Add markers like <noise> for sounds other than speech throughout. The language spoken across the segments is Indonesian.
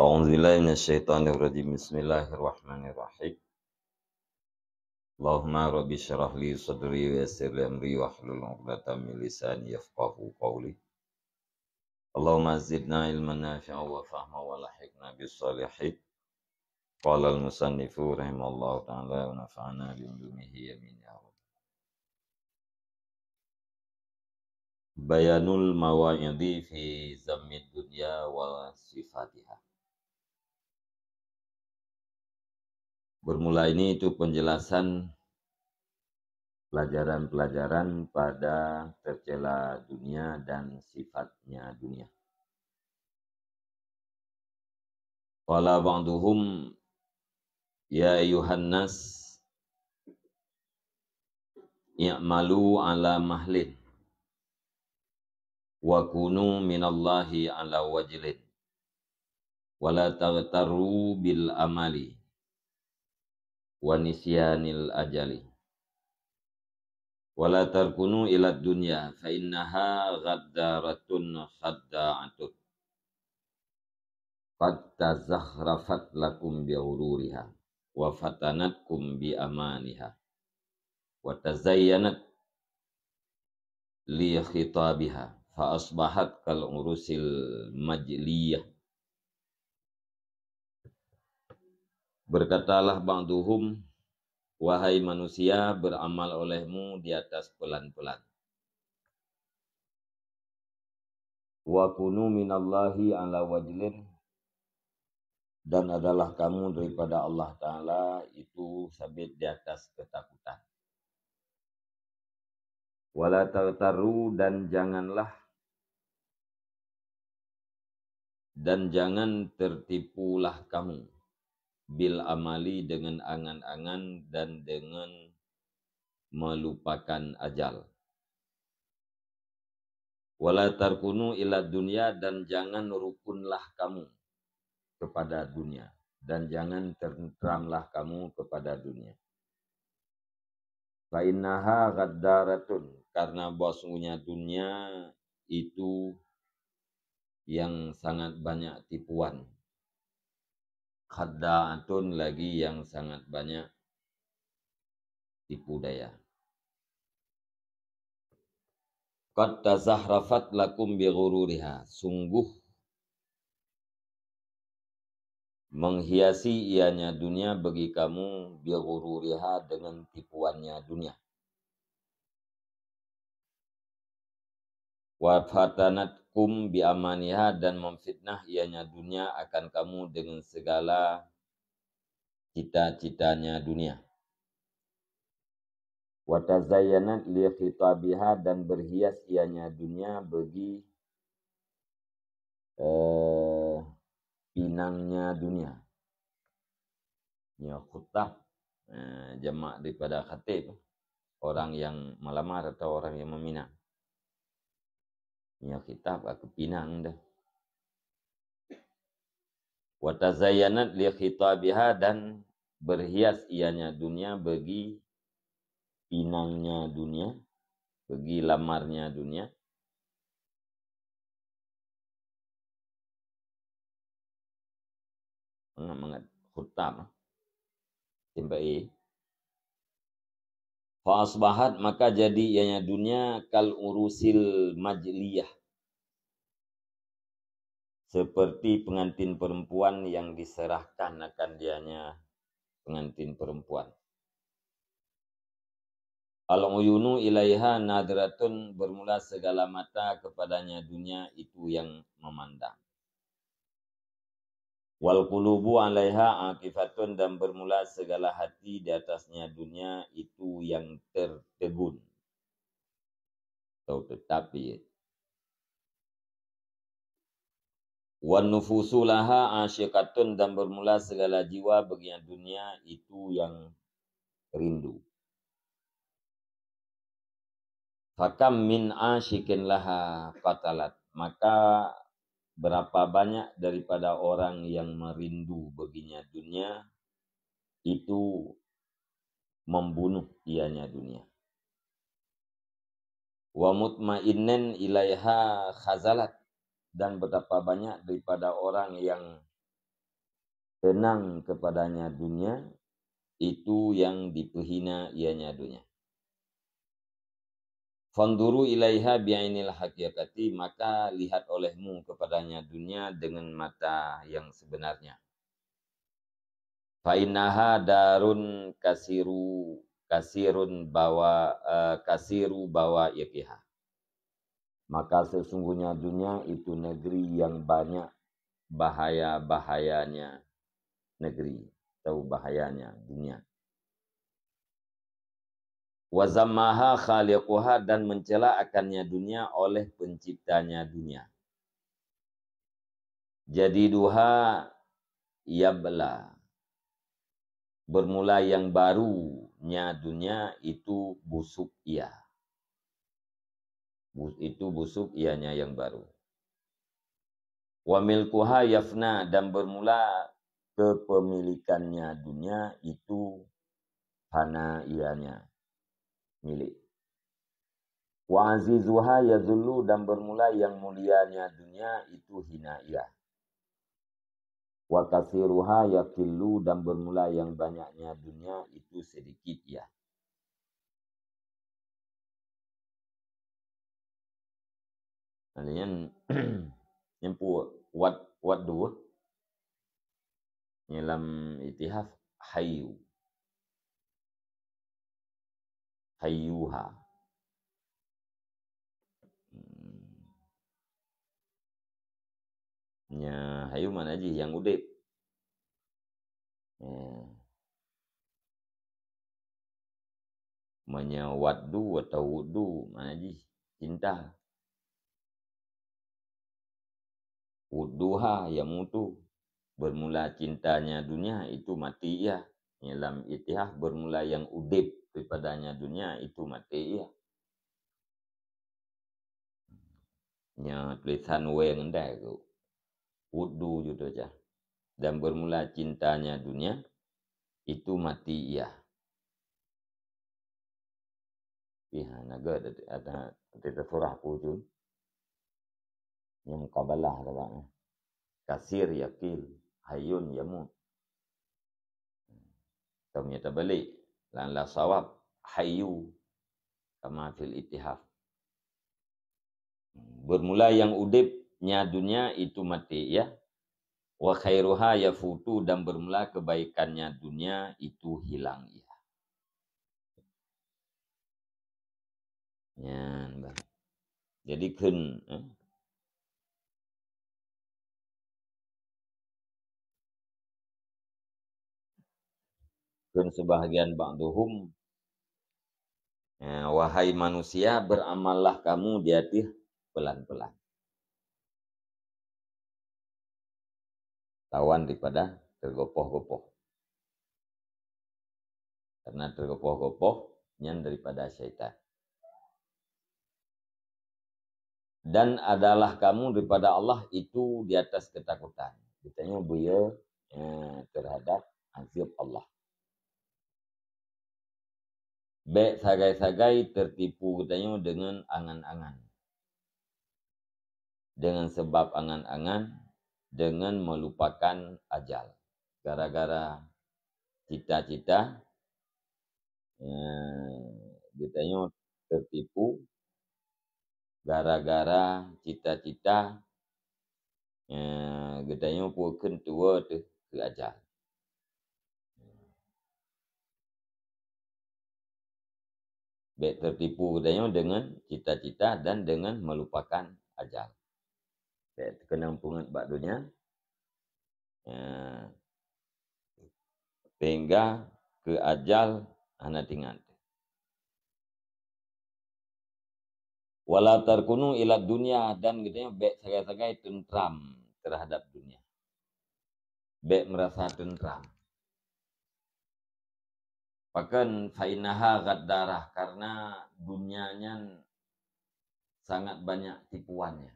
أعوذ بالله من الشيطان الرجيم بسم الله الرحمن الرحيم اللهم رب اشرح لي صدري ويسر لي أمري واحلل عقدة من لساني يفقه قولي اللهم زدنا علما نافعا وفهما ولحقنا بالصالحين قال المصنف رحمه الله تعالى ونفعنا بعلومه يمين Bayanul mawa'idhi fi zammid dunya wa sifatiha. Bermula ini itu penjelasan pelajaran-pelajaran pada tercela dunia dan sifatnya dunia. Wala ba'duhum ya yuhannas nas i'malu ala mahlin wa kunu minallahi ala wajlin wa la taghtaru bil amali wa nisyanil ajali wa la tarkunu ila dunya fa innaha ghaddaratun khadda'atun qad tazahrafat lakum bi ururiha wa fatanatkum bi amaniha wa tazayyanat li khitabiha fa asbahat kal urusil majliyah berkatalah ba'duhum wahai manusia beramal olehmu di atas pelan-pelan wa kunu minallahi ala wajlin dan adalah kamu daripada Allah Ta'ala itu sabit di atas ketakutan. Wala tartaru dan janganlah dan jangan tertipulah kamu bil amali dengan angan-angan dan dengan melupakan ajal. Wala tarkunu ila dunia dan jangan rukunlah kamu kepada dunia dan jangan tertramlah kamu kepada dunia. Fa innaha gaddaratun karena bahwa dunia itu yang sangat banyak tipuan. Khadda'atun lagi yang sangat banyak tipu daya. Qad zahrafat lakum bi Sungguh menghiasi ianya dunia bagi kamu bighururiha dengan tipuannya dunia. Wa fatanatkum bi amaniha dan memfitnah ianya dunia akan kamu dengan segala cita-citanya dunia. Wa tazayyanat li khitabiha dan berhias ianya dunia bagi eh, pinangnya dunia. Ya khutbah eh, jamak daripada khatib orang yang melamar atau orang yang meminang. Nya kitab aku pinang dah. Watazayanat li khitabiha dan berhias ianya dunia bagi pinangnya dunia, bagi lamarnya dunia. Mengat mengat khutab. Timbai Fa'asbahat maka jadi ianya dunia kal urusil majliyah. Seperti pengantin perempuan yang diserahkan akan dianya pengantin perempuan. Al-uyunu ilaiha nadratun bermula segala mata kepadanya dunia itu yang memandang. Wal qulubu 'alaiha akifatun dan bermula segala hati di atasnya dunia itu yang tertegun. Atau tetapi Wan nufusu laha asyikatun dan bermula segala jiwa bagi dunia itu yang rindu. Fakam min asyikin laha fatalat. Maka Berapa banyak daripada orang yang merindu baginya dunia, itu membunuh ianya dunia. Wa mutmainnan ilaiha khazalat. Dan betapa banyak daripada orang yang tenang kepadanya dunia, itu yang diperhina ianya dunia. Fanduru ilaiha bi'ainil hakikati maka lihat olehmu kepadanya dunia dengan mata yang sebenarnya. Fainaha darun kasiru kasirun bawa uh, kasiru bawa yakiha. Maka sesungguhnya dunia itu negeri yang banyak bahaya-bahayanya negeri atau bahayanya dunia wazamaha khaliquha dan mencela akannya dunia oleh penciptanya dunia. Jadi duha yabla. Bermula yang barunya dunia itu busuk ia. Itu busuk ianya yang baru. Wamilkuha yafna dan bermula kepemilikannya dunia itu fana ianya milik. Wa azizuha zulu dan bermula yang mulianya dunia itu hina ia. Wa ya kilu dan bermula yang banyaknya dunia itu sedikit ya. Kalian <clears throat> pu wat wat dua. Dalam itihaf hayu hayyuha Hmm. Ya, hayu mana aja yang udip. Ya. Manya wadu atau wudu mana aja cinta. Wuduha yang mutu bermula cintanya dunia itu mati ya. Dalam itihah bermula yang udip daripadanya dunia itu mati ia. Ya. Nya tulisan weng ndai ku. Wudu judo ja. Dan bermula cintanya dunia itu mati ia. Ya. Pihak naga ada ada surah pujun. Yang kabalah dapat. Ya. Kasir yakil. Hayun yamun. Tak punya terbalik. balik. lan la sawab hayu kama fil itihaf bermula yang udipnya dunia itu mati ya wa khairuha yafutu dan bermula kebaikannya dunia itu hilang ya ya jadi kun eh? dan sebahagian ba'duhum Ya, nah, wahai manusia beramallah kamu di hati pelan-pelan lawan daripada tergopoh-gopoh karena tergopoh-gopoh yang daripada syaitan dan adalah kamu daripada Allah itu di atas ketakutan. Ditanya buya eh, terhadap azab Allah. Bek Sagai-sagai tertipu katanya dengan angan-angan. Dengan sebab angan-angan, dengan melupakan ajal. Gara-gara cita-cita, eh, katanya tertipu. Gara-gara cita-cita, eh, katanya bukan tua tu ke ajal. tertipu daya dengan cita-cita dan dengan melupakan ajal. terkenang kenampungan bak dunia. Eh, ya. Sehingga ke ajal hana tingan. Wala tarkunu ila dunia dan gitu baik sagai-sagai tentram terhadap dunia. Baik merasa tentram. Bahkan fainaha gaddarah karena dunianya sangat banyak tipuannya.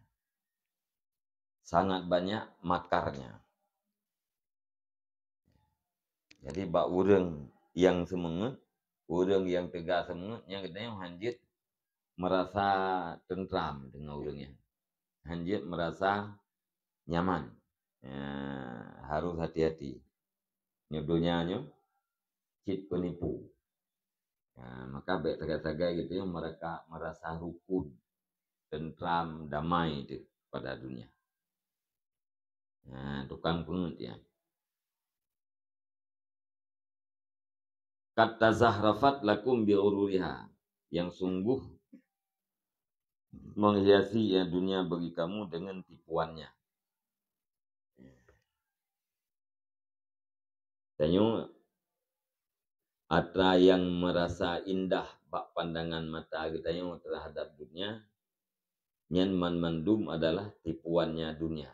Sangat banyak makarnya. Jadi bak urang yang semangat, urang yang tegas semangat, yang katanya hanjit merasa tentram dengan urangnya. Hanjit merasa nyaman. Ya, harus hati-hati. Nyodonya nyodonya jid penipu. Ya, maka baik tegak tega gitu ya mereka merasa rukun, tentram, damai itu pada dunia. Nah, tukang pengut ya. Kata zahrafat lakum bi'ururiha. Yang sungguh menghiasi ya dunia bagi kamu dengan tipuannya. Ya. Tanya ada yang merasa indah bak pandangan mata kita yang terhadap dunia. Nyaman mandum adalah tipuannya dunia.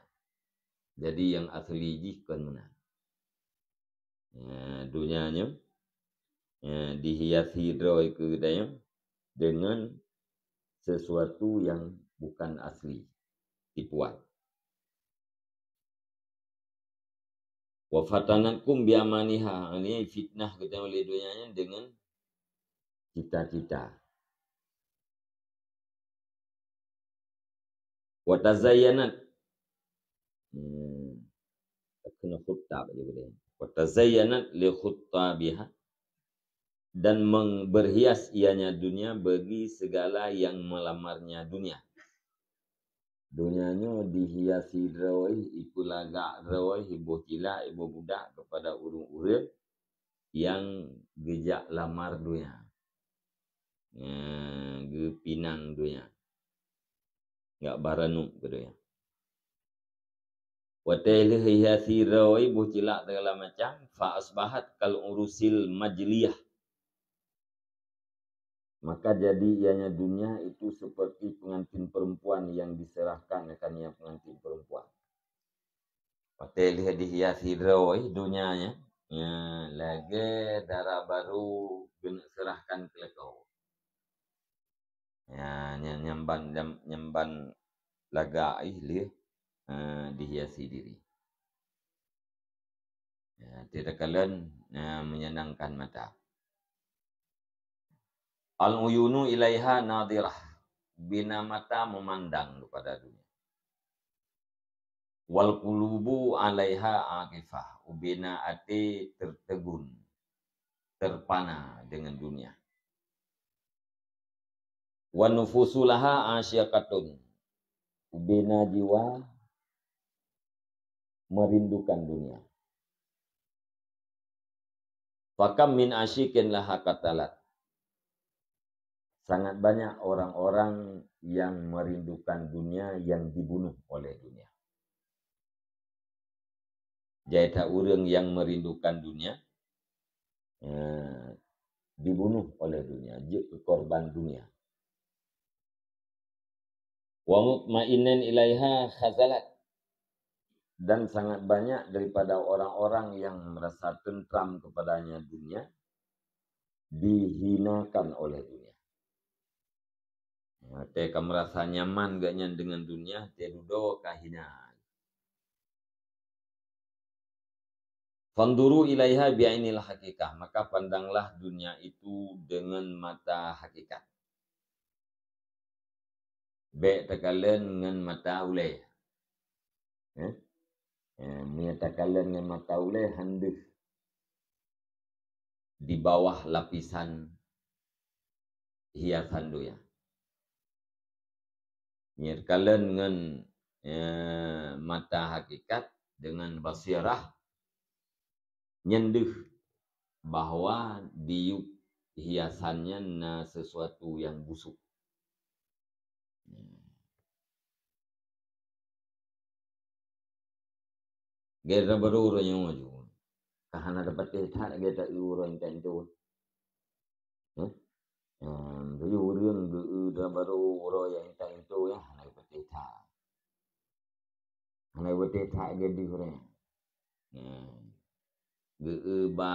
Jadi yang asli jihkan menang. Ya, dunianya ya, dihiasi kita yang dengan sesuatu yang bukan asli. Tipuan. Wafatanan kum biamaniha. Ini fitnah kita oleh dunianya dengan cita-cita. Watazayanat Hmm. Kena khuttab je boleh. Watazayyanat li khuttabiha. Dan berhias ianya dunia bagi segala yang melamarnya dunia. dunianya dihiasi roi ibu lagak roi ibu cila ibu budak kepada urung urip yang gejak lamar dunia hmm, gepinang dunia gak baranuk ke dunia Wateli hiasi roi bu cila segala macam fa asbahat kal urusil majliyah maka jadi ianya dunia itu seperti pengantin perempuan yang diserahkan akan yang pengantin perempuan. Patel hadiah hidroi eh, dunianya, ya, lagi darah baru kena serahkan ke lekau. Ya, nyamban nyamban lagai eh, li uh, ha, dihiasi diri. Ya, tidak kalian uh, ya, menyenangkan mata. Al-uyunu ilaiha nadirah. Bina mata memandang kepada dunia. Wal kulubu alaiha akifah. Ubina ati tertegun. Terpana dengan dunia. Wa nufusulaha asyakatun. Bina jiwa merindukan dunia. Fakam min asyikin laha katalat sangat banyak orang-orang yang merindukan dunia yang dibunuh oleh dunia. Jaita urang yang merindukan dunia eh, dibunuh oleh dunia, korban dunia. Wa mutmainan ilaiha khazalat dan sangat banyak daripada orang-orang yang merasa tentram kepadanya dunia dihinakan oleh dunia. Mereka merasa nyaman gaknya dengan dunia, duduk kahina. Fanduru ilaiha bi'ainil hakikah. Maka pandanglah dunia itu dengan mata hakikat. Baik takalan dengan mata ulai. Eh? menyatakan eh, dengan mata ulai handif. Di bawah lapisan hiasan dunia. Nyirkalan dengan eh, mata hakikat dengan basirah nyenduh bahwa diuk hiasannya na sesuatu yang busuk. Gera orang yang maju. Kahana dapat kita tak orang yang tanjung. Huh? อืมอยู่เรื่องอื่นแต่บารูรอยังแต่งตัวยังในประเทศไทยในประเทศไทยก็ดีกว่าเนี่ยอืมบา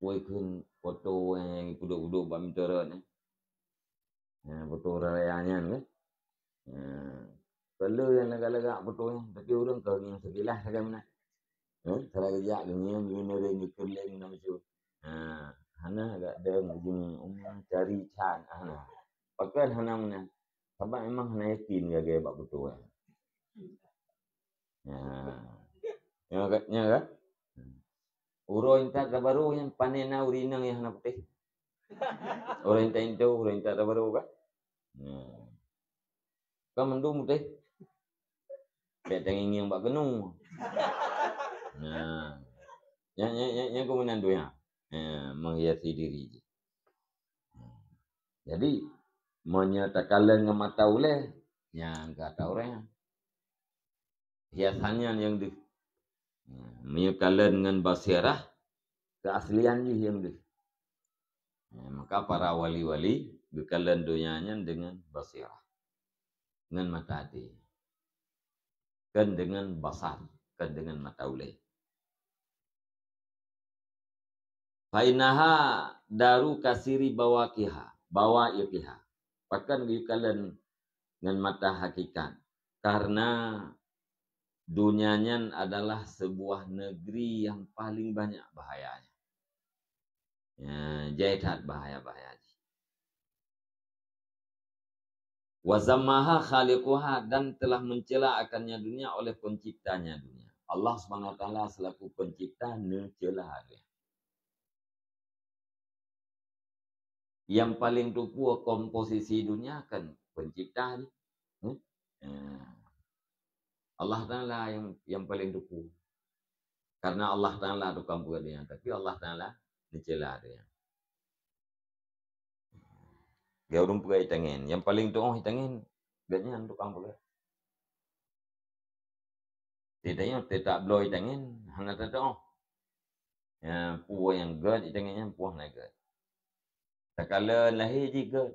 ป่วยขึ้นปวดตัวยังกูดูกูดูบ้านมิตรเนี่ยปวดตัวอะไรอย่างเงี้ยก็เลยนะก็เลยก็ปวดตัวแต่ที่อื่นก็เงี้ยสกิลละสักแค่ไหนเออสักแค่ยากเงี้ยมีเนื้อเรื่องมีคนเล่นน้ำจืดอ่า Hana agak deng begini. Umar cari can Hana. Pakai Hana mana? Sebab memang Hana yakin gaya buat betul. Ya. Ya kan? Ya kan? Uro inta ta baru yang panen au rinang yang hana putih. Uro inta inta uro inta ta baru ka. Ya. Ka mendung putih. Pet yang ingin buat genung. Nah. Ya ya ya ya ko menandu yang. Eh, menghiasi diri. Jadi menyatakan mata oleh ya, yang tahu orang hiasannya yang di menyatakan dengan basirah keasliannya yang di ya, maka para wali-wali bekalan dunianya dengan basirah dengan mata hati kan dengan basar kan dengan mata oleh Fainaha daru kasiri bawa kiha, bawa Pakan Bahkan kalian dengan mata hakikat. Karena dunianya adalah sebuah negeri yang paling banyak bahayanya. Ya, bahaya-bahaya. Wazamaha khalikuha dan telah mencela akannya dunia oleh penciptanya dunia. Allah SWT selaku pencipta mencela dia. yang paling tua komposisi dunia kan pencipta ni. Hmm? Ha. Allah Ta'ala yang yang paling tua. Karena Allah Ta'ala tu tukang bukannya. Tapi Allah Ta'ala dicela dia. Dia urung pegawai tangan. Yang paling tua tangan. Gaknya yang tukang pula. Tidaknya tetap blow tangan. Hanya tetap. Yang puah yang gad tangan yang puah naik gad. Sekala lahir juga.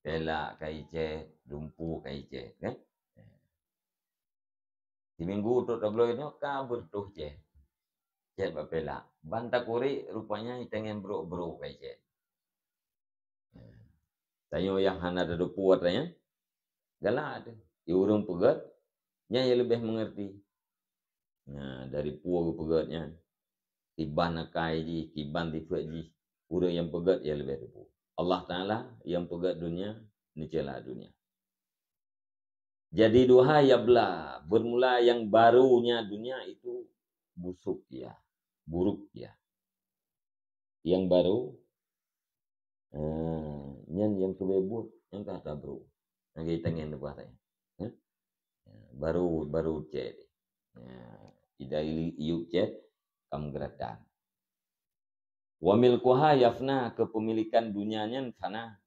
Pelak kaice, dumpu kaice. Kan? Di minggu tu tak boleh ni, kabur tu je. Cet bapelak. Bantah kuri, rupanya kita ingin beruk-beruk kaice. Tanya yang hana ada dupu katanya. Galak tu. Ia orang pegat. Yang yang lebih mengerti. Nah, dari puak pegatnya. Tiban nakai je. Tiban tifat je. Orang yang pegat ia ya lebih ribu. Allah Ta'ala yang pegat dunia, nicalah dunia. Jadi duha yabla, bermula yang barunya dunia itu busuk ya, buruk ya. Yang baru, eh, nyan yang kebebut, yang kata bro. Yang kita ingin buat ya. ya. Baru, baru cek. Ya, tidak yuk cek, kamu gerakan. Wa milkuha yafna kepemilikan dunianya fana.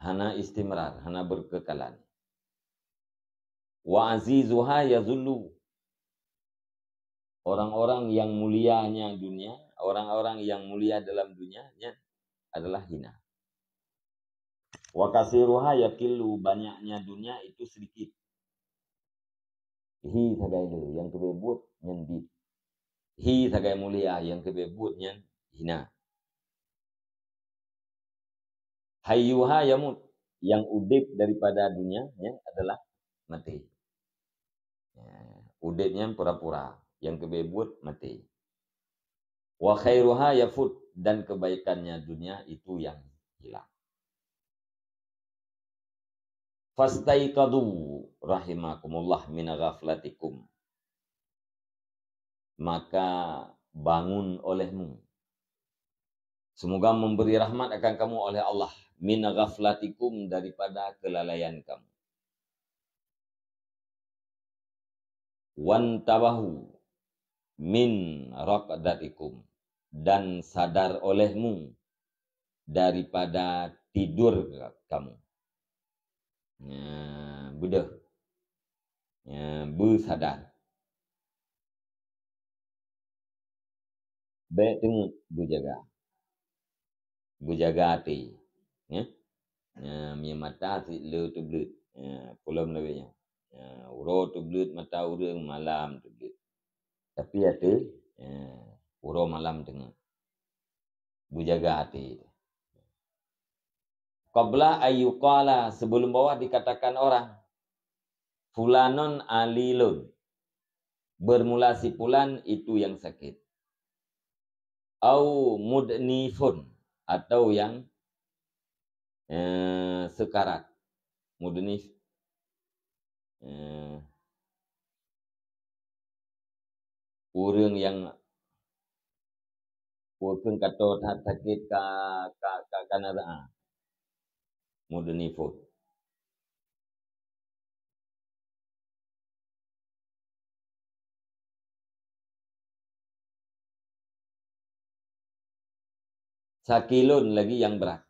Hana istimrar, hana berkekalan. Wa azizuha yazullu. Orang-orang yang mulianya dunia, orang-orang yang mulia dalam dunianya adalah hina. Wa kasiruha yakillu banyaknya dunia itu sedikit. Hi tagai dulu yang kebebut nyendit Hi tagai mulia yang kebebutnya hina. Hayyuha yamut yang udip daripada dunia ya, adalah mati. Ya, udipnya pura-pura, yang kebebut mati. Wa khairuha yafut dan kebaikannya dunia itu yang hilang. Fastaikadu rahimakumullah min ghaflatikum maka bangun olehmu. Semoga memberi rahmat akan kamu oleh Allah min ghaflatikum daripada kelalaian kamu. Wan tabahu min raqdatikum dan sadar olehmu daripada tidur kamu. Ya, Buddha. Ya, bersadar. Baik tengok bujaga. Bujaga hati. Ya. Ya, mi mata si le tu blut. Ya, pulam le nya. Ya, ya uro tu blut mata urang malam tu blut. Tapi hati ya, uro malam tengah. Bujaga hati. Qabla ayyuqala sebelum bawah dikatakan orang fulanon alilun bermula si fulan itu yang sakit au mudnifun atau yang eh, sekarat mudnif eh, urang yang urang kata tak sakit ka ka ka kanada mudnifun sakilun lagi yang berat.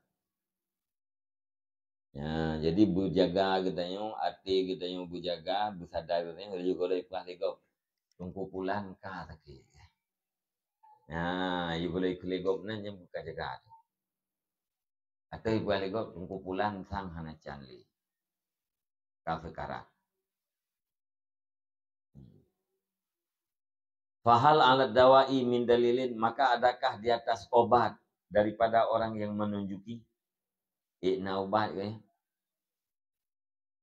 Ya, jadi bujaga katanya, arti katanya bujaga, bersadar katanya, lalu kalau ikhlas lego, pengkumpulan ka tadi. Ya, ibu boleh lego nanya buka jaga. Atau ibu lego pengkumpulan sang hana canli. Kau sekarang. Fahal alat dawai min dalilin, maka adakah di atas obat daripada orang yang menunjuki ikna ubat ya. Eh.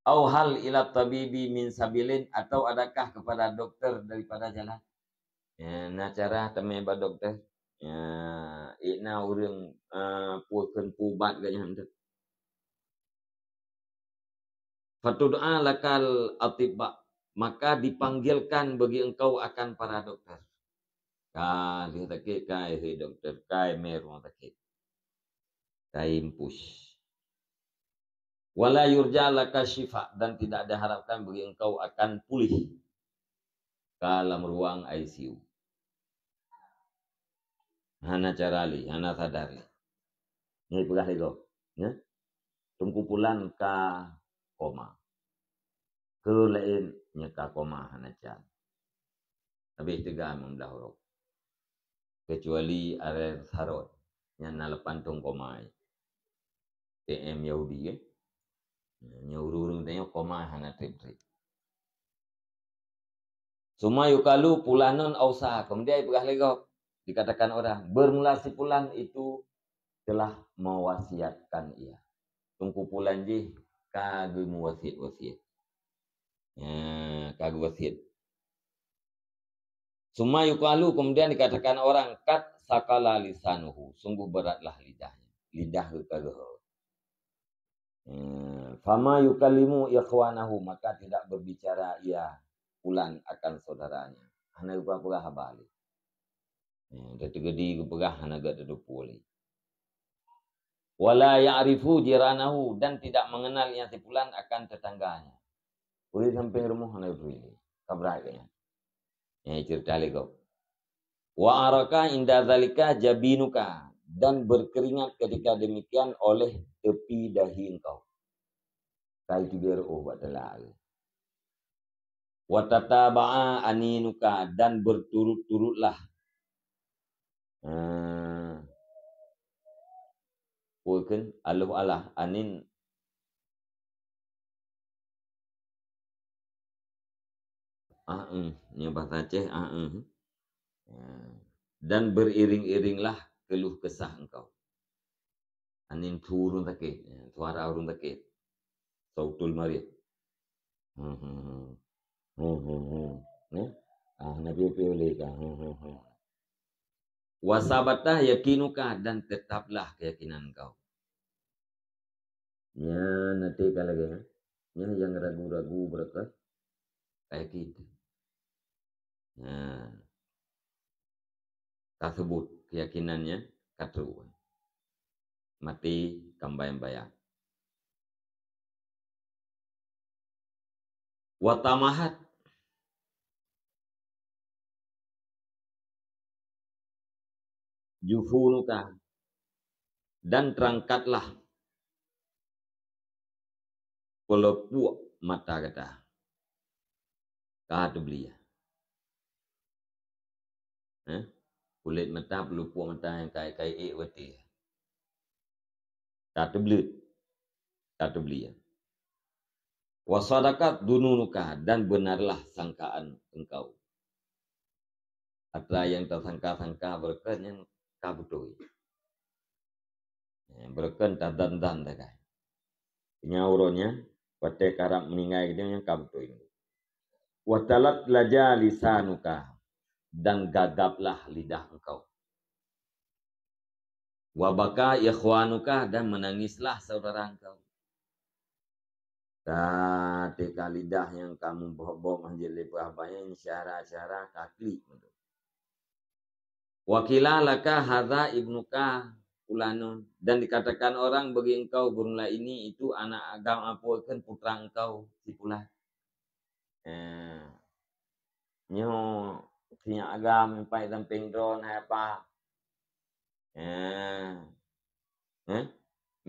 Au hal ila tabibi min sabilin atau adakah kepada dokter daripada jalan? Ya, na cara teme ba dokter. Ya, ikna urang uh, ah, puakeun ku ubat ka nya lakal atibba maka dipanggilkan bagi engkau akan para dokter. Kali take kai hi dokter kai ta take. Kai impus. Wala yurja laka syifa dan tidak ada harapkan bagi engkau akan pulih dalam ruang ICU. Hana carali, hana sadari. Ini pulah itu. Ya. ka koma. Ke lain nyeka koma hana car. Tapi tiga membelah kecuali arer sarot yang nalapan tong komai tm yahudi kan? nah, ya nyuruh tanya komai hana trip trip semua yukalu pulanon ausa kemudian ibrah legok dikatakan orang bermula si pulan itu telah mewasiatkan ia tungku pulan jih kagum eh, wasiat wasiat ya kagum wasiat Suma yukalu kemudian dikatakan orang kat sakala lisanuhu. Sungguh beratlah lidahnya. Lidah yukalu. Hmm. Fama yukalimu ikhwanahu. Maka tidak berbicara ia pulang akan saudaranya. Hana yukapura habali. Hmm, Datu gedi gepegah hana gak pulih. Wala ya'rifu jiranahu. Dan tidak mengenal yang si pulang akan tetangganya. Pulih samping rumah hana yukapura. Kabraknya cerita eh, cirtaliko. Wa araka inda zalika jabinuka dan berkeringat ketika demikian oleh tepi dahi engkau. Tai tibir oh badalal. Wa tataba'a aninuka dan berturut-turutlah. Hmm. Eh, Wakan aluh alah anin Ah, mm. ni bahasa Aceh ah uh, uh. dan beriring-iringlah keluh kesah engkau anin turun tak suara urun tak ya, sautul mari hmm hmm hmm, hmm, hmm, hmm. ah nabi pe oleh ka wasabatah yakinuka dan tetaplah keyakinan kau Ya, nanti kalau lagi. Ya, ya, yang ragu-ragu berkat. Kayak gitu. Nah, tersebut keyakinannya katu mati kambayang-bayang. Watamahat jufunuka dan terangkatlah pelepuak mata kata kata beliau Eh? Kulit mentah, pelupuk mentah yang kait-kait ek eh, wati. Tak terbeli. Tak terbeli ya. Wasadakat dununuka dan benarlah sangkaan engkau. Apa yang tersangka-sangka berkan yang kau betul. Eh, berkan tak dandan tak kai. Nyauronya, pada karang meninggai itu yang kau betul ini. Watalat laja lisanuka dan gagaplah lidah engkau. Wabaka ikhwanukah dan menangislah saudara engkau. Ketika lidah yang kamu bobok menjadi bayang syara-syara kaki. Wakilalaka hadha ibnuka ulanun. Dan dikatakan orang bagi engkau burunglah ini itu anak agam apuakan putra engkau si pula. Eh, nyo ធញអកាមបៃតំពេញដនហើយប៉ាអឺ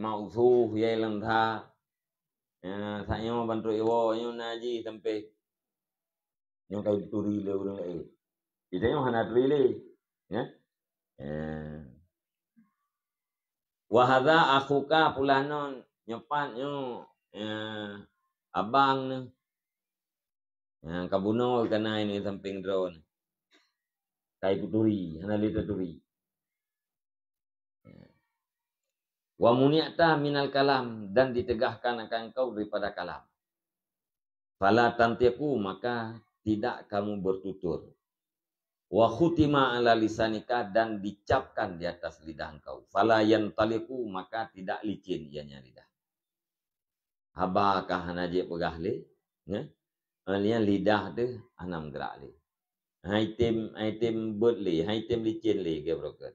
ម៉ៅធូយាយលំថាអឺថាញោមបន្ទយវញោណាជីតំពេញោកៃទូរីលើរឿងអីពីដើមហណាត់លីលីណាអឺវ៉ាហាដាអខូកាពូឡាណនញោប៉ាញោអឺអបាងនឹងកាប៊ូណូកណៃនឹងតំពេញដន Kayak tuturi, hanali tuturi. Ya. Wa muni'ta minal kalam dan ditegahkan akan engkau daripada kalam. Fala tantiku maka tidak kamu bertutur. Wa khutima ala lisanika dan dicapkan di atas lidah engkau. Fala yantaliku maka tidak licin ianya lidah. Habakah najib pegah le? Ya? Lidah tu anam gerak le hai hai tim Haitem hai tim licin li ke broker.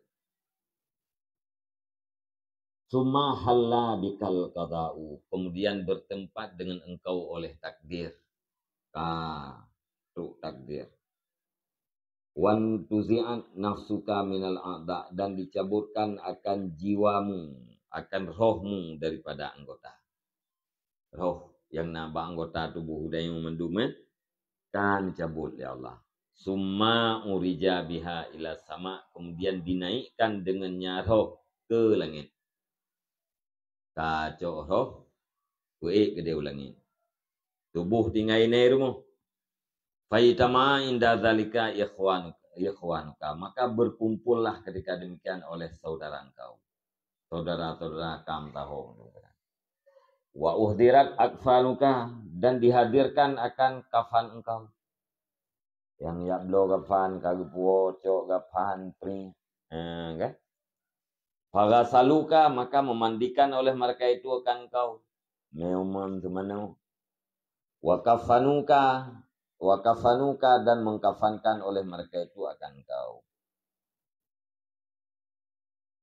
Suma halla bikal qada'u. Kemudian bertempat dengan engkau oleh takdir. Ka takdir. Wan tuzi'at nafsuka minal a'da. Dan dicaburkan akan jiwamu. Akan rohmu daripada anggota. Roh yang nabak anggota tubuh dan mendume Kan cabut ya Allah. Summa urija biha ila sama. Kemudian dinaikkan dengan nyaro ke langit. Kacau roh. kue ke dia ulangi Tubuh tinggal ini rumah. Faitama inda zalika ikhwanuka. ikhwanuka. Maka berkumpullah ketika demikian oleh saudara engkau. Saudara-saudara kam tahu. Wa uhdirat akfanuka. Dan dihadirkan akan kafan engkau yang yablo gapan kagupuo cok gapan pri eh, kan saluka maka memandikan oleh mereka itu akan kau. Meumam temanau. Wakafanuka. Wakafanuka dan mengkafankan oleh mereka itu akan kau.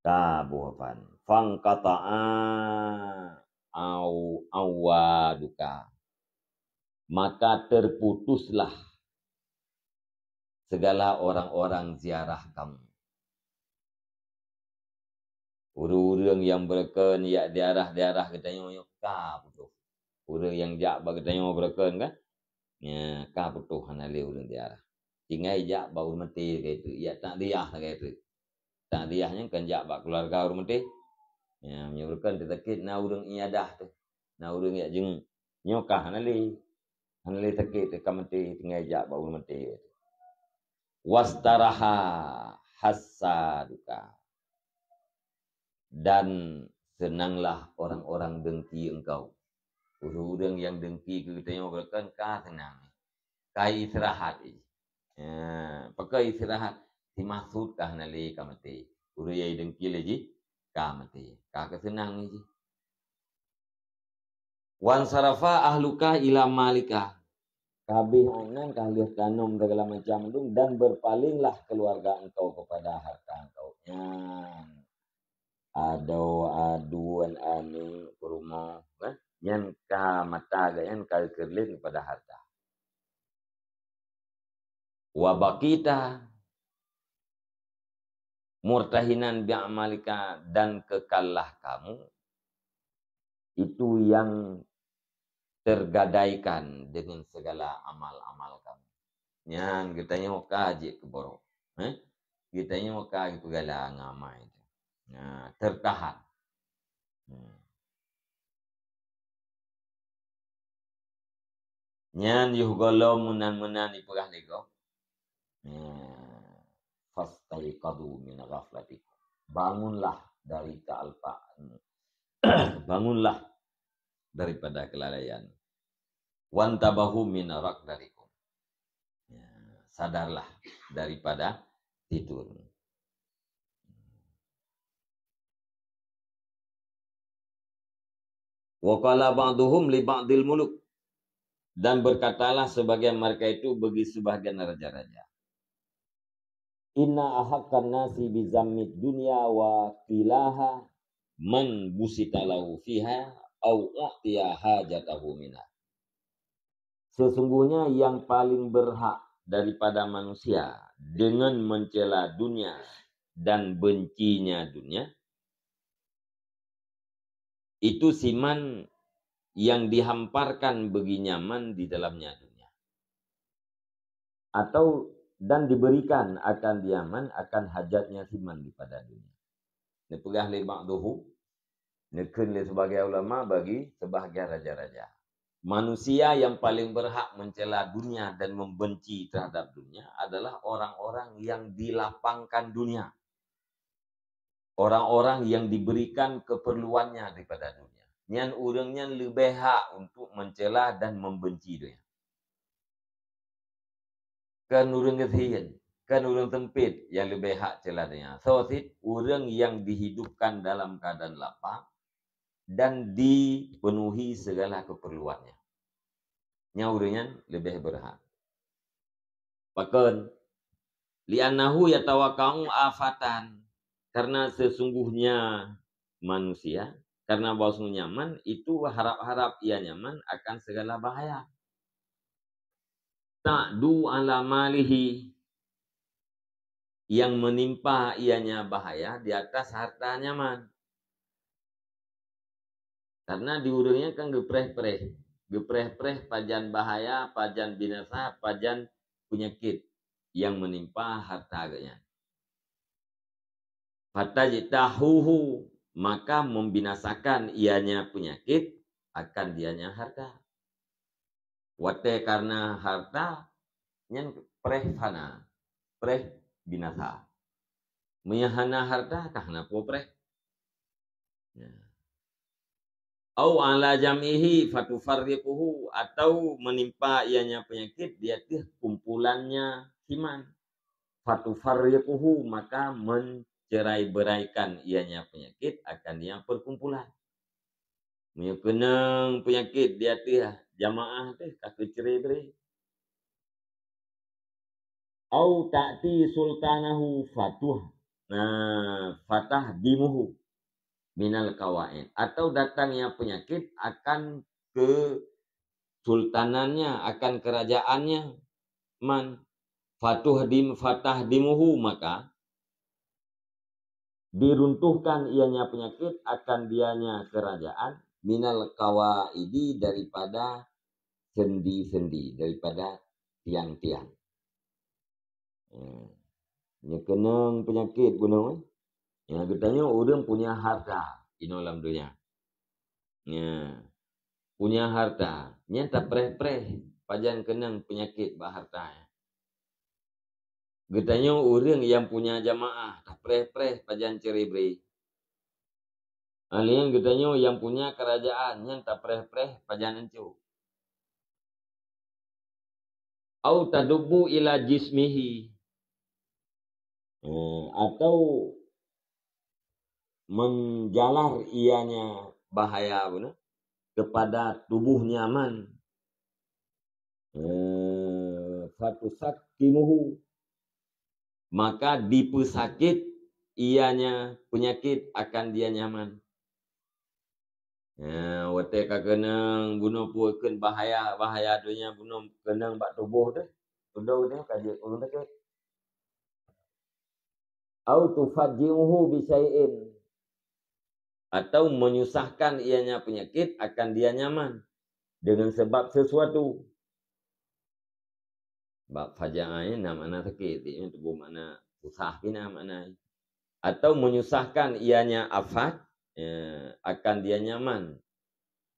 Kabuhapan. Fangkata'a au awaduka. Maka terputuslah segala orang-orang ziarah kamu. Urang-urang yang berken ya diarah-diarah ke tanyo yo ka putuh. Urang yang jak ba tanyo berken kan. Ya ka putuh hanale urang diarah. Tingai jak ba urang mati ke itu ya tak diah lah ke itu. Tak diahnya kan jak ba keluarga urang mati. Ya menyurkan tetekit na urang iadah tu. Na urang ya jeng nyokah hanale. Hanale tetekit ke mati tingai jak ba urang mati. wastaraha hasaduka dan senanglah orang-orang dengki engkau urudeng yang dengki ke kita yang berkan ka senang kai istirahat ya pakai istirahat dimaksud kah nali kamati orang yang dengki lagi kamati ka kesenang ni ji wan sarafa ahluka ila malika kabih anan kalih kanom segala macam dung dan berpalinglah keluarga engkau kepada harta engkau ado aduan anu kurma yang eh? nyan ka mata gayan kal kerlin kepada harta wabakita murtahinan bi amalika dan kekallah kamu itu yang tergadaikan dengan segala amal-amal kamu. Yang kitanya mau kaji ke borok. Eh? Kitanya mau kaji segala gala ngama itu. Nah, tertahan. Hmm. Nyan yuh golo munan-munan ipurah lego. Hmm. Fastaiqadu min gaflati. Bangunlah dari kealpaan. <coughs> Bangunlah daripada kelalaian wantabahu minarak darikum. Ya, sadarlah daripada tidur. Wakala ba'duhum li ba'dil muluk. Dan berkatalah sebagian mereka itu bagi sebagian raja-raja. Inna ahakkan nasi bizammid dunia wa tilaha man busita lahu fiha au uhtiya hajatahu minah Sesungguhnya yang paling berhak daripada manusia dengan mencela dunia dan bencinya dunia itu siman yang dihamparkan bagi nyaman di dalamnya dunia atau dan diberikan akan diaman akan hajatnya siman pada dunia. Ini pegah li ba'duhu. Ini sebagai ulama bagi sebahagia raja-raja. Manusia yang paling berhak mencela dunia dan membenci terhadap dunia adalah orang-orang yang dilapangkan dunia. Orang-orang yang diberikan keperluannya daripada dunia. Nian orangnya lebih hak untuk mencela dan membenci dunia. Kan orang kesian, kan orang tempit yang lebih hak celah dunia. So, orang yang dihidupkan dalam keadaan lapang, dan dipenuhi segala keperluannya. Nyaurnya lebih berhak. Bahkan li'annahu yatawakau afatan karena sesungguhnya manusia karena bosmu nyaman itu harap-harap ia nyaman akan segala bahaya. Tak ala malihi yang menimpa ianya bahaya di atas harta nyaman. Karena diurungnya kan gepreh-preh. Gepreh-preh pajan bahaya, pajan binasa, pajan penyakit yang menimpa harta agaknya. huhu maka membinasakan ianya penyakit akan dianya harta. Wate karena harta yang preh fana, preh binasa. Menyehana harta karena popreh. au ala jamihi fatufarriquhu atau menimpa ianya penyakit di atas kumpulannya iman fatufarriquhu maka mencerai-beraikan ianya penyakit akan ia perkumpulan Mengenang penyakit di hati jamaah tu kaki cerai beri. Au takti sultanahu fatuh. Nah, fatah bimuhu. minal kawain atau datangnya penyakit akan ke sultanannya akan kerajaannya man fatah dimuhu maka diruntuhkan ianya penyakit akan dianya kerajaan minal kawaidi daripada sendi-sendi daripada tiang-tiang. Hmm. kena penyakit gunung eh? Yang katanya orang punya harta di dalam dunia. Ya. Punya harta. Ini tak pereh-pereh. Pajan kenang penyakit berharta. Getanya ya. orang yang punya jamaah. Tak pereh-pereh pajan cerebri. Alian ha, yang getanya yang punya kerajaan. Yang tak pereh-pereh pajan encu. Au tadubu ila jismihi. Hmm. Atau menjalar ianya bahaya bener, kepada tubuh nyaman eh, satu sakimuhu maka di pesakit ianya penyakit akan dia nyaman Eh, wate ka kenang guna puakeun bahaya bahaya dunia guna kenang bak tubuh teh. Tubuh teh ka dia urang teh. Au tu fajjihu bi syai'in atau menyusahkan ianya penyakit akan dia nyaman dengan sebab sesuatu. Sebab fajar nama mana sakit, ini tubuh mana susah nama mana. Atau menyusahkan ianya afat eh, akan dia nyaman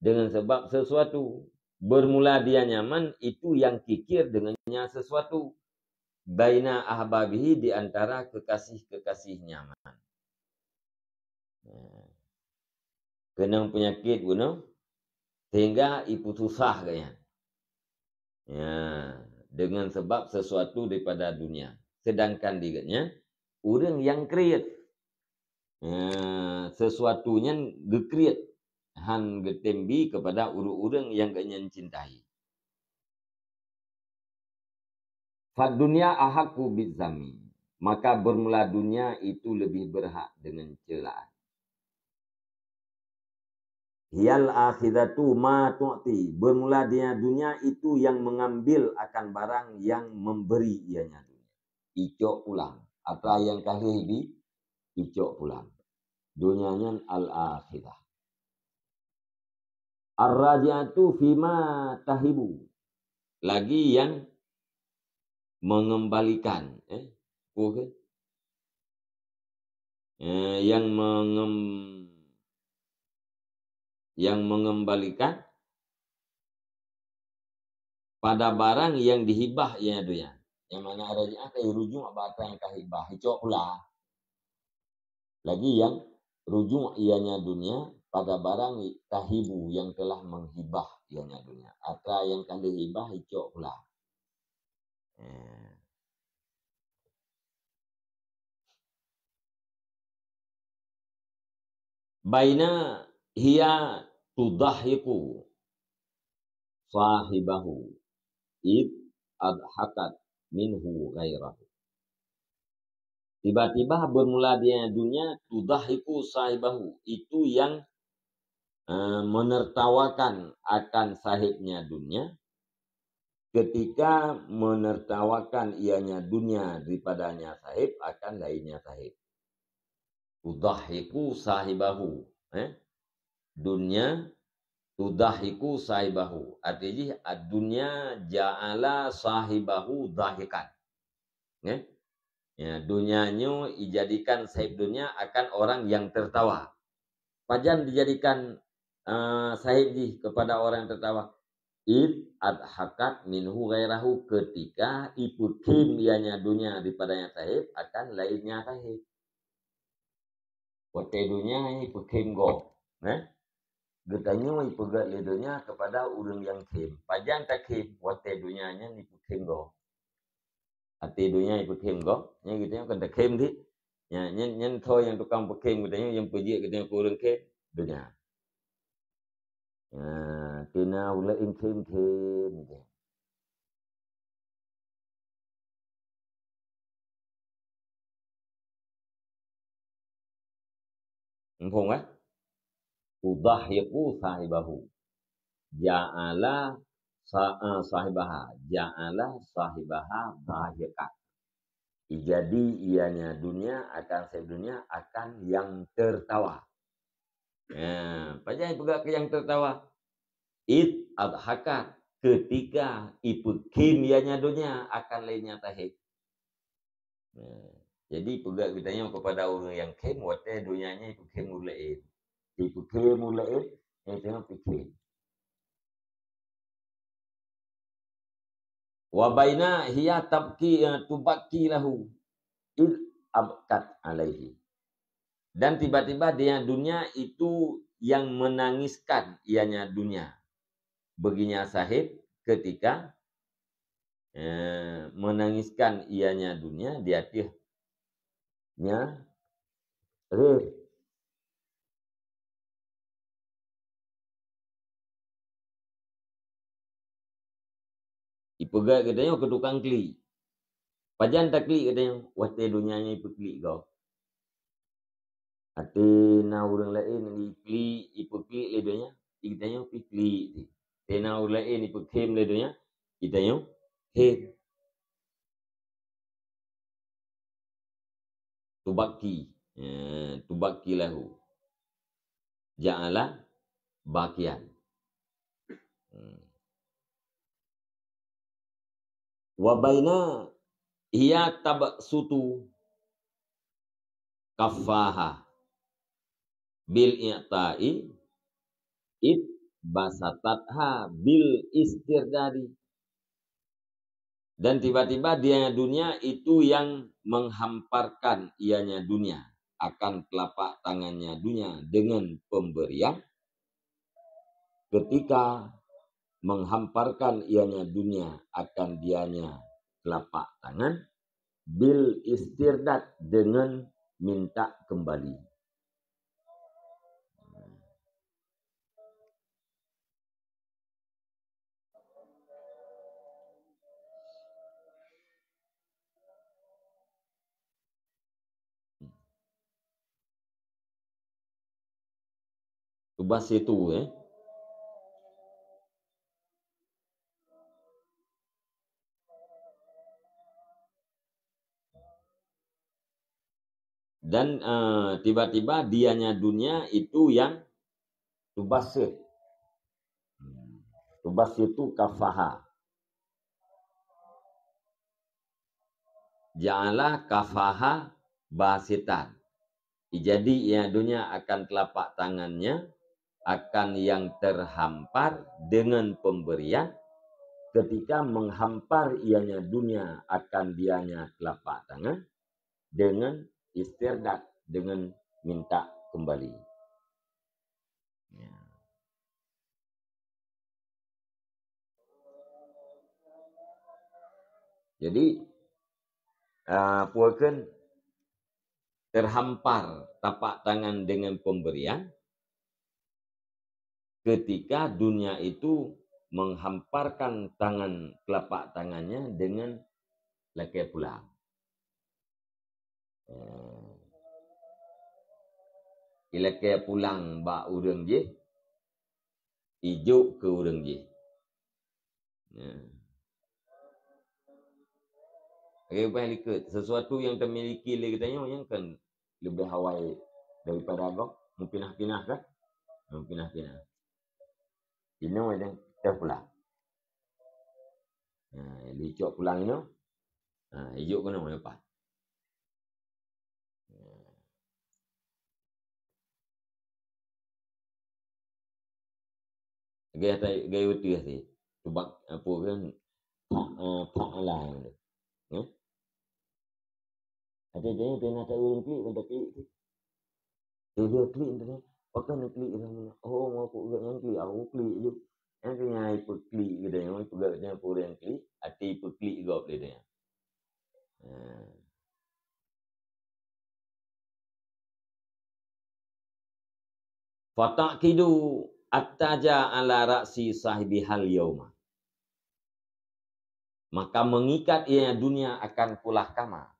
dengan sebab sesuatu. Bermula dia nyaman itu yang kikir dengannya sesuatu. Baina ahbabihi di antara kekasih-kekasih nyaman. Eh kena penyakit guna sehingga ibu susah katanya. Ya, dengan sebab sesuatu daripada dunia. Sedangkan dia orang yang kreat. Ya, sesuatunya dikreat han getembi kepada orang-orang yang kanya cintai. Fad dunia ahaku bizami. Maka bermula dunia itu lebih berhak dengan celaan. Hiyal akhidatu ma tu'ti. Bermula dia dunia itu yang mengambil akan barang yang memberi ianya dunia. Icok pulang. Apa yang kali ini, icok pulang. Dunianya al-akhirah. Ar-raji'atu fima tahibu. Lagi yang mengembalikan. Eh, okay. Eh. eh yang mengembalikan yang mengembalikan pada barang yang dihibah ya ya. Yang mana raji'ah kayak rujuk barang yang kahibah. Hijau pula. Lagi yang rujuk ianya dunia pada barang kahibu yang telah menghibah ianya dunia. Atau yang kan dihibah hijau pula. Hmm. Baina hiya tudahiku sahibahu id adhakat minhu gairahu. Tiba-tiba bermula di dunia tudahiku sahibahu. Itu yang e, menertawakan akan sahibnya dunia. Ketika menertawakan ianya dunia daripadanya sahib akan lainnya sahib. Tudahiku sahibahu. Eh? dunya tudahiku sahibahu. Artinya dunia ja'ala sahibahu dahikan. Ya. Ya, dunianya dijadikan sahib dunia akan orang yang tertawa. Pajan dijadikan uh, eh, sahib di kepada orang yang tertawa. Id adhakat minhu gairahu ketika ipukim ianya dunia daripadanya sahib akan lainnya sahib. Kote dunia ini ipukim go. Nah, getanya mai pegat le kepada urang yang kem panjang tak kem wate dunia nya ni kem go ate dunia ni kem go nya gitu nya kan tak kem di nya nya nya tho yang tukang pekem gitu nya yang pergi kita ko urang kem dunia Ah, tina ula in kem kem Ngpong Eh? tudahyiqu sahibahu. Ja'ala sahibaha. Ja'ala sahibaha bahayaka Jadi ianya dunia akan saya dunia akan yang tertawa. Nah, pajai juga ke yang tertawa. It adhaka ketika ipekin ianya dunia akan lainnya tahi. Nah, jadi pegak kitanya kepada orang yang kem wate dunianya ipekin mulai Député Moulay était impliqué. Wa baina hiya tabki eh, tubaki lahu id abkat alaihi. Dan tiba-tiba dia dunia itu yang menangiskan ianya dunia. Beginya sahib ketika eh, menangiskan ianya dunia dia tihnya eh, pegat katanya ke tukang klik. Pajan tak klik katanya, wate dunianya ipe klik kau. Ate na urang lain ni klik, ipe klik le lah dunia, ikitanya pi klik. Te na urang lain ipe kem le lah dunia, ikitanya he. Tubaki, eh, tubaki lahu. Ja'ala bakian. wabaina baina hiya sutu kafaha bil i'ta'i it basatatha bil istirdari dan tiba-tiba dianya dunia itu yang menghamparkan ianya dunia akan telapak tangannya dunia dengan pemberian ketika menghamparkan ianya dunia akan dianya telapak tangan bil istirdat dengan minta kembali. Ubah itu eh. dan eh, tiba-tiba uh, dianya dunia itu yang tubasir hmm, tubas itu kafaha janganlah kafaha basitan jadi ya dunia akan telapak tangannya akan yang terhampar dengan pemberian ketika menghampar ianya dunia akan dianya telapak tangan dengan istirdat dengan minta kembali. Ya. Jadi uh, puakan terhampar tapak tangan dengan pemberian ketika dunia itu menghamparkan tangan telapak tangannya dengan lekai pulang. Bila hmm. ke pulang ba urang je ijuk ke urang je. Ya. Yeah. Okay, like sesuatu yang termiliki dia katanya yang kan lebih hawai daripada apa? Mungkin nak pinah kan? Mungkin nak pinah. Ini you know, kita pulang. Ha, yeah, dia pulang ini. You know? Ha, ijuk kena lepas. gaya tai gaya betul asy tubak apa kan pak eh, pak lain tu ya ada jenis pernah tak urung klik pada klik tu dia klik tu waktu kan. nak klik dia oh mau aku gak yang aku klik tu yang punya aku klik gitu yang aku gak yang pura yang klik ati aku klik gak boleh dia ha. Fatak kidu Ataja ala ra'si sahibi hal yauma. Maka mengikat ia dunia akan kulah kama.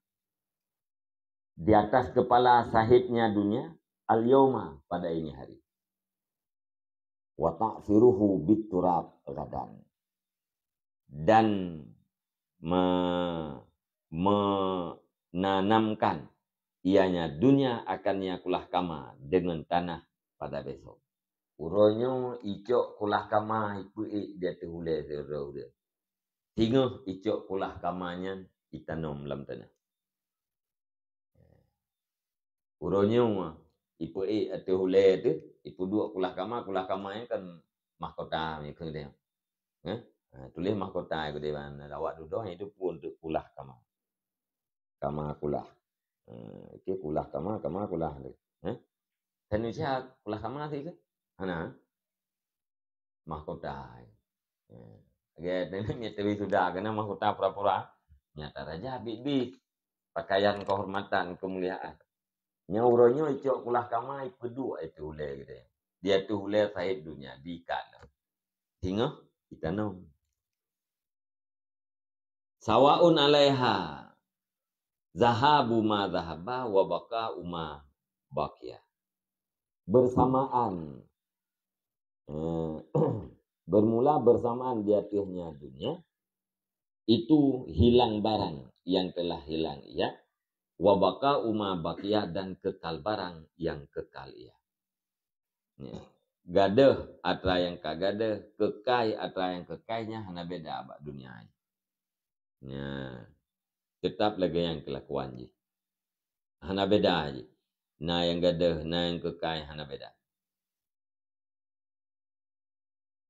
Di atas kepala sahibnya dunia, al yauma pada ini hari. Watak biturab gadan. Dan me, menanamkan ianya dunia akannya kulah kama dengan tanah pada besok. Uronyo icok kulah kama ipu i dia tu hule dia. Tingu icok kulah kamanya itanom lam tana. Uronyo ipu i atu hule tu ipu dua kulah kama kulah kama kan mahkota ni kan dia. Eh? Tulis mahkota itu dia mana lawat duduk itu pun untuk kulah kama. Kama kulah. Hmm, ha, okay, kulah kama, kama kulah. Eh? Dan ni siapa kulah kama sih? နာမဟုတ်တာအဲတကယ်တမ်းမြတ်တပိသုဒကနမဟုတ်တာပရပရာညတရာဇာဘိဘိပကယန်ကိုဟူမတန်ကုမလျာညောရညိုချိုကူလာကမိုင်ပဒူအတူလေရဲဒီအတူလေဖဲဒူညာဒီကနဒီငါဒီတနုံစဝအွန်အလဲဟာဇဟာဘူမာဇဟဘာဝဘကာဥမာဘကီယာဘာသမာအန် Eh, <clears throat> bermula bersamaan jatuhnya dunia itu hilang barang yang telah hilang ya wabaka uma bakiyah dan kekal barang yang kekal ya. ya. Gadeh atra yang kagadeh, kekai atra yang kekainya hana beda abad dunia. Ya. ya. Tetap lagi yang kelakuan ji. Hana beda aja. Nah yang gadeh, nah yang kekai hana beda.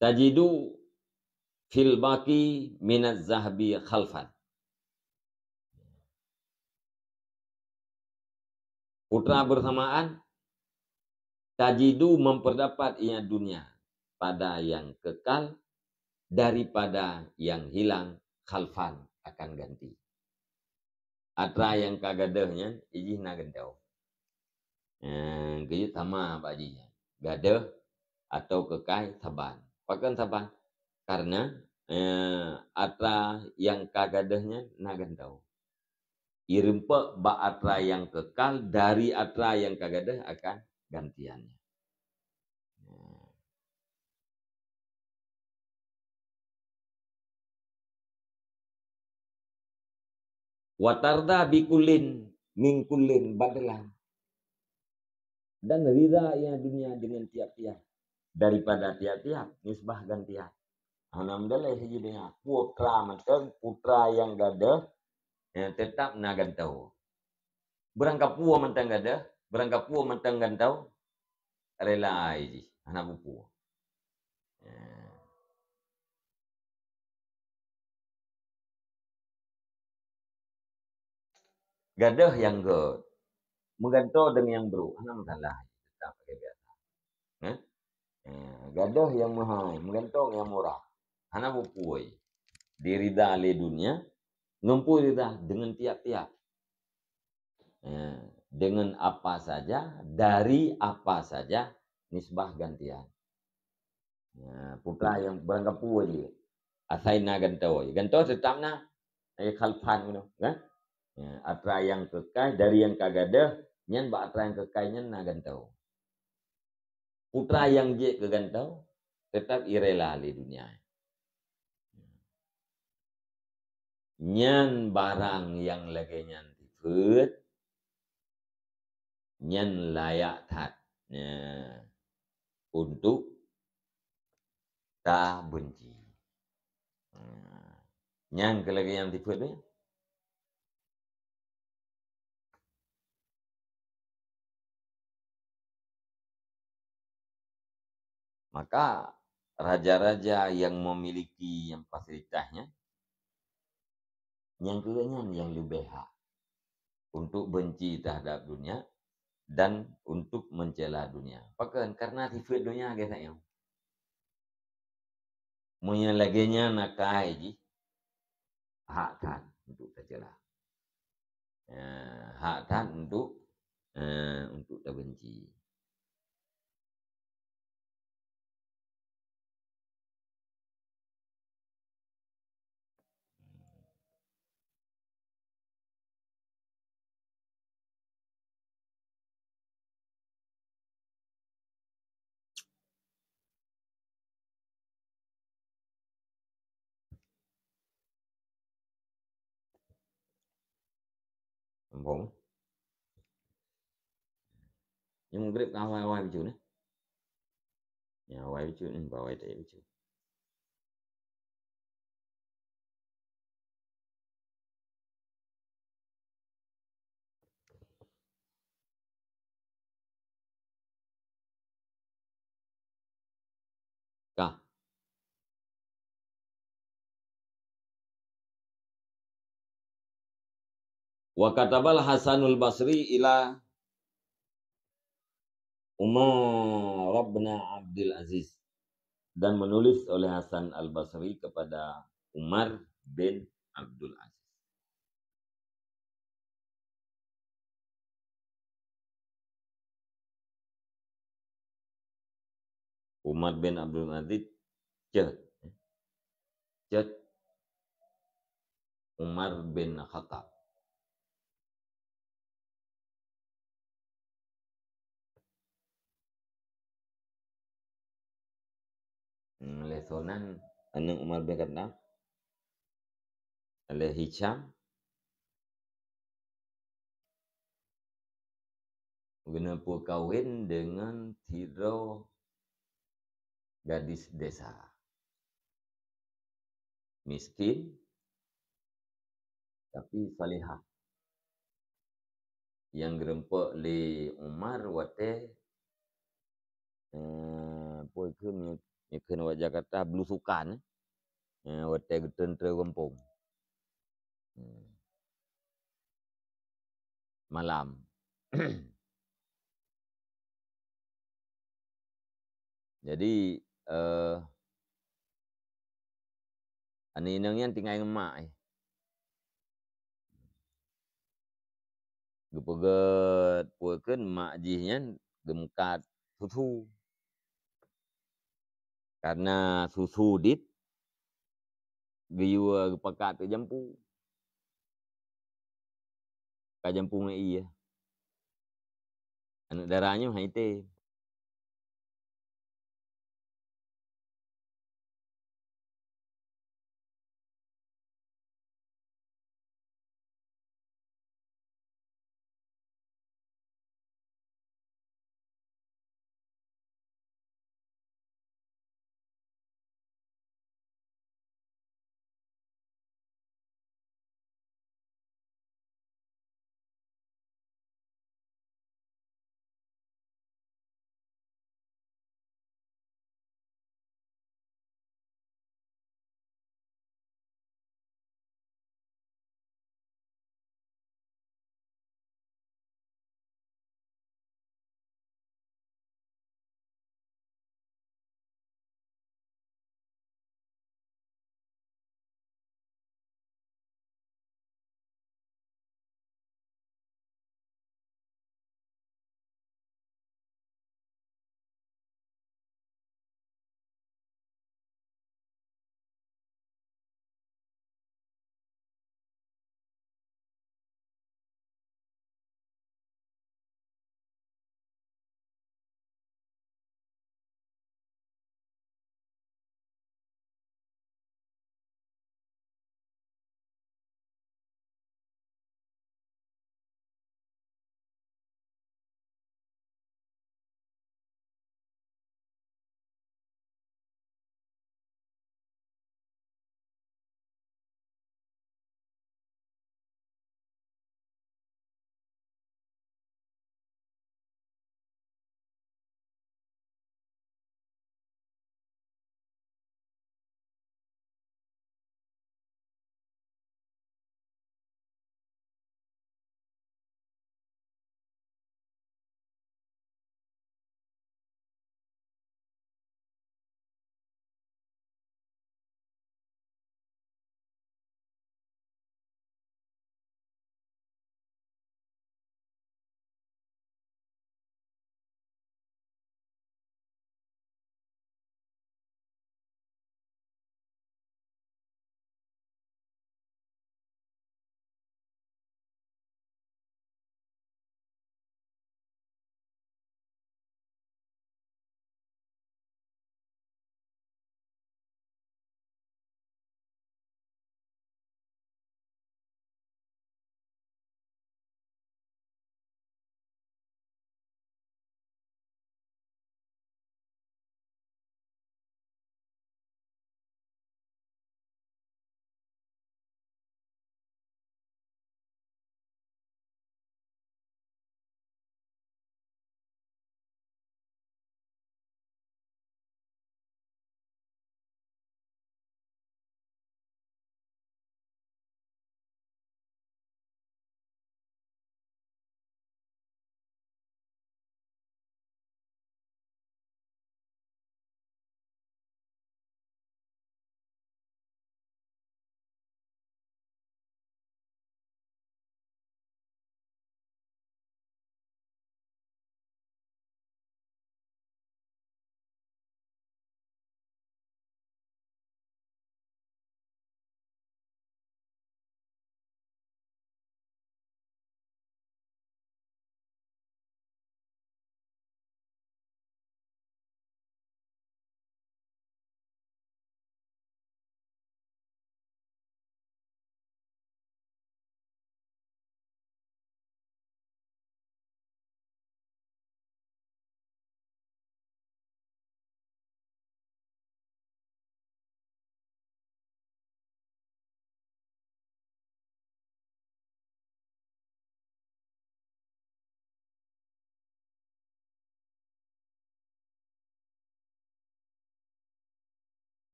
Tajidu fil baki minaz zahbi khalfan. Putra bersamaan, tajidu memperdapat ia dunia pada yang kekal daripada yang hilang khalfan akan ganti. Atra yang kagadahnya ijih na gendau. Hmm, sama bajinya. Gadah atau kekai saban. Pakan apa? Karena eh, atra yang kagadahnya nagan tahu. Irempe ba atra yang kekal dari atra yang kagadah akan gantiannya. Watarda bikulin mingkulin badalah. Dan rida yang dunia dengan tiap-tiap daripada tiap-tiap nisbah gantian. Alhamdulillah hiji dia putra macam putra yang gada yang eh, tetap nak gantau. Berangkap puo mentang gada, berangkap puo mentang gantau rela hiji anak bupu. Eh. Gadah yang ke menggantau dengan yang bro. Anak lah, tetap pakai biasa. Ya. Ha, gadoh yang mahal, menggantung yang murah. Ana bupuy. Dirida le dunia, ngumpul dirida dengan tiap-tiap. Ha, dengan apa saja, dari apa saja, nisbah gantian. Ya, putra yang berangkat puwa je. Asaina gantau. Gantau tetap na. Ayah kalpan. Ya. Atra yang kekai, dari yang kagadah, nyan ba atra yang kekai, nyan na gantau. Putra yang jek ke gantau, tetap irela di dunia. Nyan barang yang lagi nyan tifut, nyan layak tatnya untuk ta bunci. Ha. Nyan ke lagi nyan tifut ni, Maka raja-raja yang memiliki yang fasilitasnya, yang keduanya yang lubeha untuk benci terhadap dunia dan untuk mencela dunia. Pakai karena sifat dunia agak yang menyelagenya nakai ji tan untuk tercela. Ya, hak tan untuk eh, untuk terbenci. Vũng nhưng mà grip kau wai wai bicu ni ya wai bicu ni bawai tei bicu Wa katabal Hasanul Basri ila Umar bin Abdul Aziz dan menulis oleh Hasan Al Basri kepada Umar bin Abdul Aziz. Umar bin Abdul Aziz cek cek Umar bin Khattab oleh Sunan Anu Umar bin Khattab oleh Hicham Guna kahwin dengan Tiro Gadis desa Miskin Tapi salihah Yang gerempak Li Umar Wate Uh, eh, pun ke ikan wak Jakarta belusukan eh wak tega tentera kampung hmm. malam <coughs> jadi eh uh, ani inang yang tinggal dengan mak eh gepeget puakeun mak jih nyen kan, gemkat tutu karena susudit biua pekat jampu kajampu iya anak darahnya Haiti.